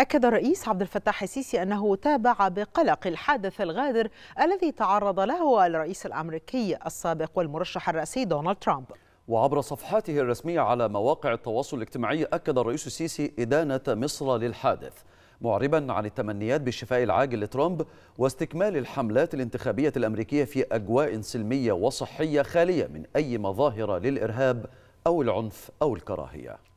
أكد الرئيس عبد الفتاح السيسي أنه تابع بقلق الحادث الغادر الذي تعرض له الرئيس الأمريكي السابق والمرشح الرئاسي دونالد ترامب وعبر صفحاته الرسمية على مواقع التواصل الاجتماعي أكد الرئيس السيسي إدانة مصر للحادث معربا عن التمنيات بالشفاء العاجل لترامب واستكمال الحملات الانتخابية الأمريكية في أجواء سلمية وصحية خالية من أي مظاهر للإرهاب أو العنف أو الكراهية